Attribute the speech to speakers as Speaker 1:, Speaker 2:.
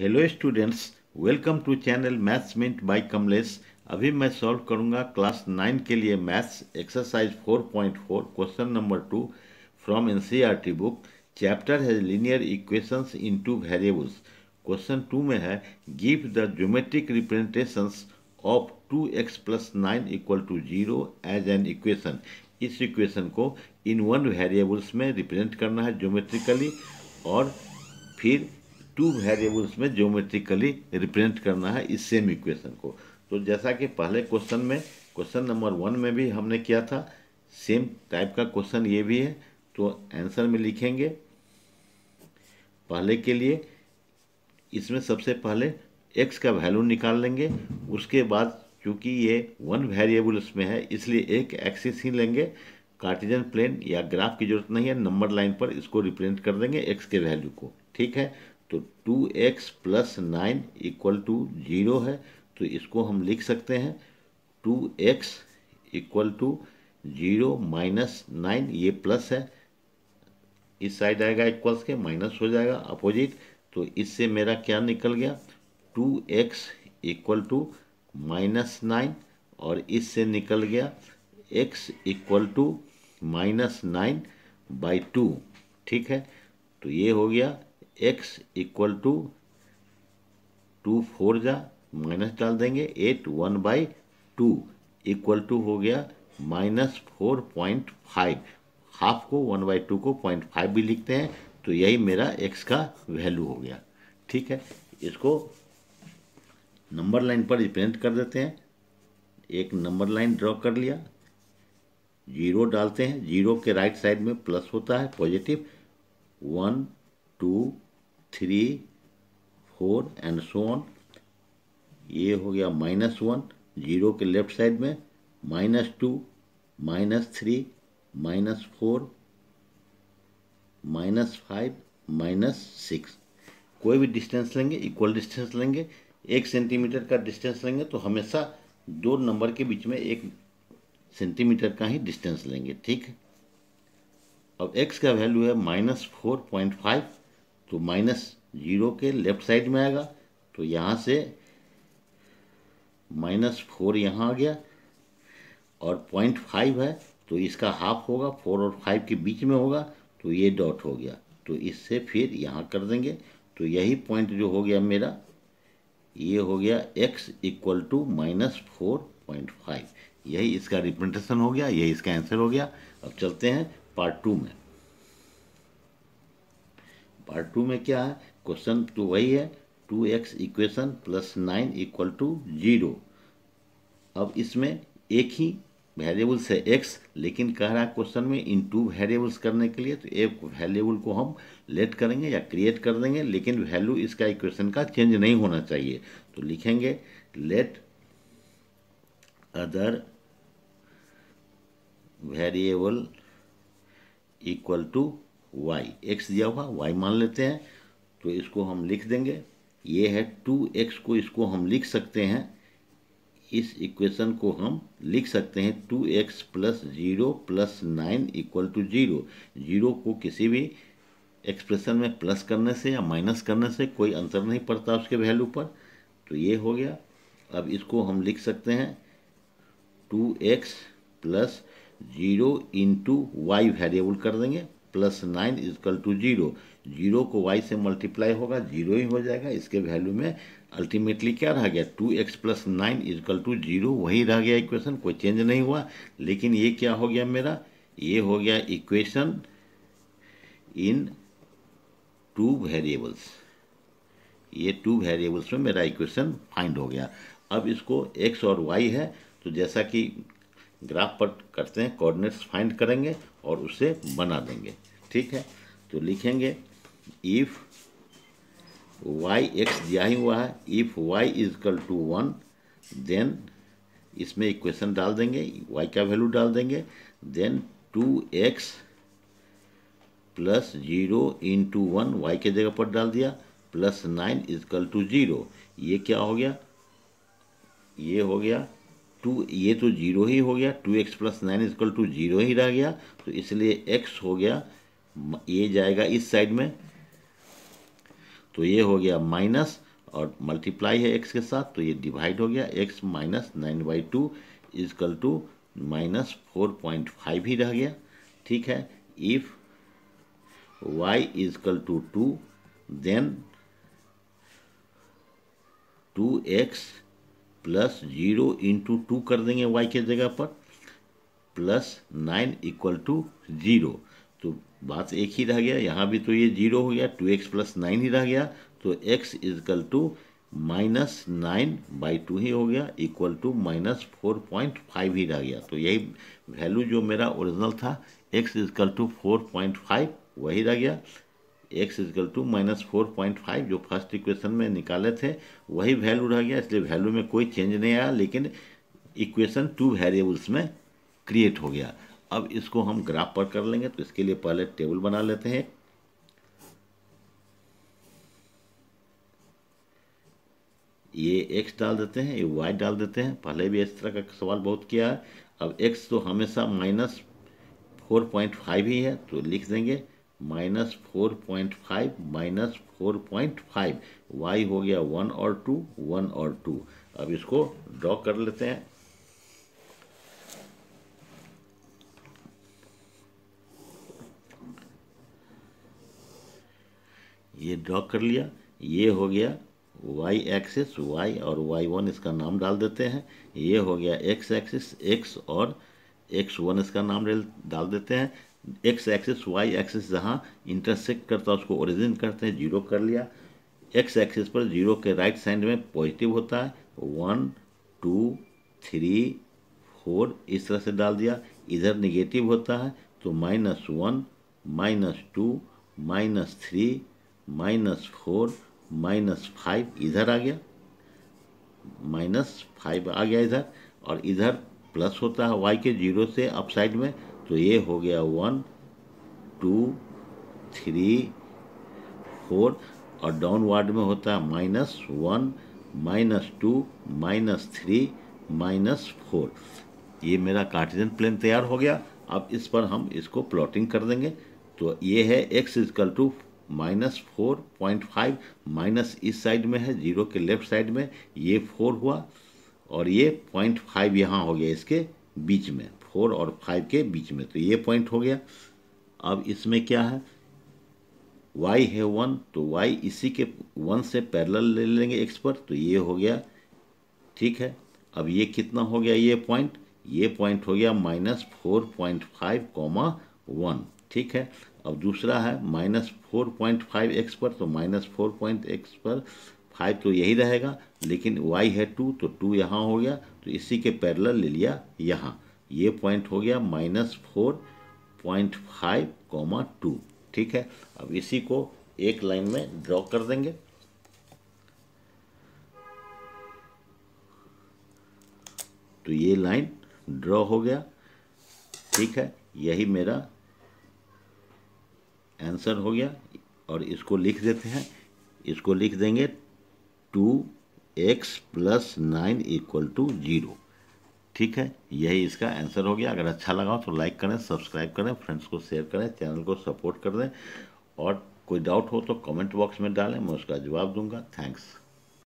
Speaker 1: hello students welcome to channel maths mint by Kamlesh अभी मैं solve करूंगा क्लास नाइन के लिए maths exercise 4.4 question number two from NCERT book chapter has linear equations in two variables question two में है give the geometric representations of two x plus nine equal to zero as an equation इस equation को in one variables में represent करना है geometrically और फिर two variables में ज्योमेट्रिकली रिप्रेजेंट करना है इस सेम इक्वेशन को तो जैसा कि पहले क्वेश्चन में क्वेश्चन नंबर वन में भी हमने किया था सेम टाइप का क्वेश्चन ये भी है तो आंसर में लिखेंगे पहले के लिए इसमें सबसे पहले एक्स का वैल्यू निकाल लेंगे उसके बाद चूंकि ये वन वेरिएबल्स में है इसलिए एक एक्सिस ही लेंगे कार्टिजन प्लेन या ग्राफ की जरूरत नहीं है नंबर लाइन पर इसको रिप्रेजेंट कर देंगे एक्स के वैल्यू को ठीक है तो two x plus nine equal to zero है तो इसको हम लिख सकते हैं two x equal to zero minus nine ये प्लस है इस साइड आएगा इक्वल्स के माइनस हो जाएगा अपोजिट तो इससे मेरा क्या निकल गया two x equal to minus nine और इससे निकल गया x equal to minus nine by two ठीक है तो ये हो गया x equal to two four जा माइनस डाल देंगे eight one by two equal to हो गया minus four point five half को वन बाई टू को पॉइंट फाइव भी लिखते हैं तो यही मेरा एक्स का वैल्यू हो गया ठीक है इसको नंबर लाइन पर रिप्रेजेंट कर देते हैं एक नंबर लाइन ड्रॉ कर लिया जीरो डालते हैं जीरो के राइट साइड में प्लस होता है positive one two three four and so on ये हो गया माइनस वन जीरो के लेफ्ट साइड में minus two minus three minus four minus five minus six कोई भी डिस्टेंस लेंगे इक्वल डिस्टेंस लेंगे एक सेंटीमीटर का डिस्टेंस लेंगे तो हमेशा दो नंबर के बीच में एक सेंटीमीटर का ही डिस्टेंस लेंगे ठीक है अब एक्स का वैल्यू है माइनस फोर पॉइंट फाइव तो माइनस जीरो के लेफ्ट साइड में आएगा तो यहाँ से माइनस फोर यहाँ आ गया और पॉइंट फाइव है तो इसका हाफ होगा फोर और फाइव के बीच में होगा तो ये डॉट हो गया तो इससे फिर यहाँ कर देंगे तो यही पॉइंट जो हो गया मेरा ये हो गया x equal to minus four point five यही इसका रिप्रेजेंटेशन हो गया यही इसका आंसर हो गया अब चलते हैं पार्ट टू में पार्ट टू में क्या है क्वेश्चन तो वही है two x equation plus nine equal to zero अब इसमें एक ही वेरिएबल्स है एक्स लेकिन कह रहा है क्वेश्चन में इन टू वेरिएबल्स करने के लिए तो एक वेरिएबल को हम लेट करेंगे या क्रिएट कर देंगे लेकिन वैल्यू इसका इक्वेशन का चेंज नहीं होना चाहिए तो लिखेंगे let other variable equal to y x दिया हुआ वाई मान लेते हैं तो इसको हम लिख देंगे ये है टू एक्स को इसको हम लिख सकते हैं इस इक्वेशन को हम लिख सकते हैं two x plus zero plus nine equal to zero zero को किसी भी एक्सप्रेशन में प्लस करने से या माइनस करने से कोई अंतर नहीं पड़ता उसके वैल्यू पर तो ये हो गया अब इसको हम लिख सकते हैं two x plus zero into y variable कर देंगे plus nine equal to zero zero को वाई से मल्टीप्लाई होगा जीरो ही हो जाएगा इसके वैल्यू में अल्टीमेटली क्या रह गया two x plus nine equal to zero वही रह गया इक्वेशन कोई चेंज नहीं हुआ लेकिन ये क्या हो गया मेरा ये हो गया इक्वेशन इन टू वेरिएबल्स ये टू वेरिएबल्स में मेरा इक्वेशन फाइंड हो गया अब इसको एक्स और वाई है तो जैसा कि ग्राफ पर करते हैं कोऑर्डिनेट्स फाइंड करेंगे और उसे बना देंगे ठीक है तो लिखेंगे इफ़ वाई एक्स दिया ही हुआ है if y equal to one then इसमें इक्वेशन डाल देंगे वाई का वैल्यू डाल देंगे then two x plus zero into one y के जगह पर डाल दिया plus nine equal to zero ये क्या हो गया ये हो गया टू ये तो जीरो ही हो गया two x plus nine equal to zero ही रह गया तो इसलिए एक्स हो गया ये जाएगा इस साइड में तो ये हो गया माइनस और मल्टीप्लाई है एक्स के साथ तो ये डिवाइड हो गया x minus nine by two equal to minus four point five ही रह गया ठीक है if y equal to two then two x plus zero into two कर देंगे वाई के जगह पर plus nine equal to zero तो बात एक ही रह गया यहाँ भी तो ये जीरो हो गया टू एक्स प्लस नाइन ही रह गया तो x equal to minus nine by two ही हो गया equal to minus four point five ही रह गया तो यही वैल्यू जो मेरा ओरिजिनल था x equal to four point five वही रह गया x equal to minus four point five जो फर्स्ट इक्वेशन में निकाले थे वही वैल्यू रह गया इसलिए वैल्यू में कोई चेंज नहीं आया लेकिन इक्वेशन टू वेरिएबल्स में क्रिएट हो गया अब इसको हम ग्राफ पर कर लेंगे तो इसके लिए पहले टेबल बना लेते हैं ये एक्स डाल देते हैं ये वाई डाल देते हैं पहले भी इस तरह का सवाल बहुत किया है अब एक्स तो हमेशा माइनस फोर पॉइंट फाइव ही है तो लिख देंगे minus four point five minus four point five y हो गया वन और टू वन और टू अब इसको ड्रॉ कर लेते हैं ये ड्रॉ कर लिया ये हो गया वाई एक्सिस वाई और वाई वन इसका नाम डाल देते हैं ये हो गया एक्स एक्सिस एक्स और एक्स वन इसका नाम डाल देते हैं एक्स एक्सिस वाई एक्सिस जहाँ इंटरसेक्ट करता है उसको ओरिजिन करते हैं जीरो कर लिया एक्स एक्सिस पर जीरो के राइट साइड में पॉजिटिव होता है वन टू थ्री फोर इस तरह से डाल दिया इधर निगेटिव होता है तो minus one minus two minus three minus four minus five इधर आ गया माइनस फाइव आ गया इधर और इधर प्लस होता है वाई के जीरो से अप साइड में तो ये हो गया वन टू थ्री फोर और डाउनवर्ड में होता है minus one minus two minus three minus four ये मेरा कार्टिजन प्लेन तैयार हो गया अब इस पर हम इसको प्लॉटिंग कर देंगे तो ये है x equal to minus four point five minus इस साइड में है जीरो के लेफ्ट साइड में ये फोर हुआ और ये पॉइंट फाइव यहाँ हो गया इसके बीच में फोर और फाइव के बीच में तो ये पॉइंट हो गया अब इसमें क्या है y है वन तो y इसी के वन से पैरल ले लेंगे एक्स पर तो ये हो गया ठीक है अब ये कितना हो गया ये पॉइंट ये पॉइंट हो गया minus four point five comma one ठीक है अब दूसरा है minus four point five x पर तो माइनस फोर पॉइंट एक्स पर फाइव तो यही रहेगा लेकिन y है टू तो टू यहाँ हो गया तो इसी के पैरल ले लिया यहाँ ये पॉइंट हो गया minus four point five comma two ठीक है अब इसी को एक लाइन में ड्रॉ कर देंगे तो ये लाइन ड्रॉ हो गया ठीक है यही मेरा आंसर हो गया और इसको लिख देते हैं इसको लिख देंगे two x plus nine equal to zero ठीक है यही इसका आंसर हो गया अगर अच्छा लगा हो तो लाइक करें सब्सक्राइब करें फ्रेंड्स को शेयर करें चैनल को सपोर्ट कर दें और कोई डाउट हो तो कमेंट बॉक्स में डालें मैं उसका जवाब दूंगा थैंक्स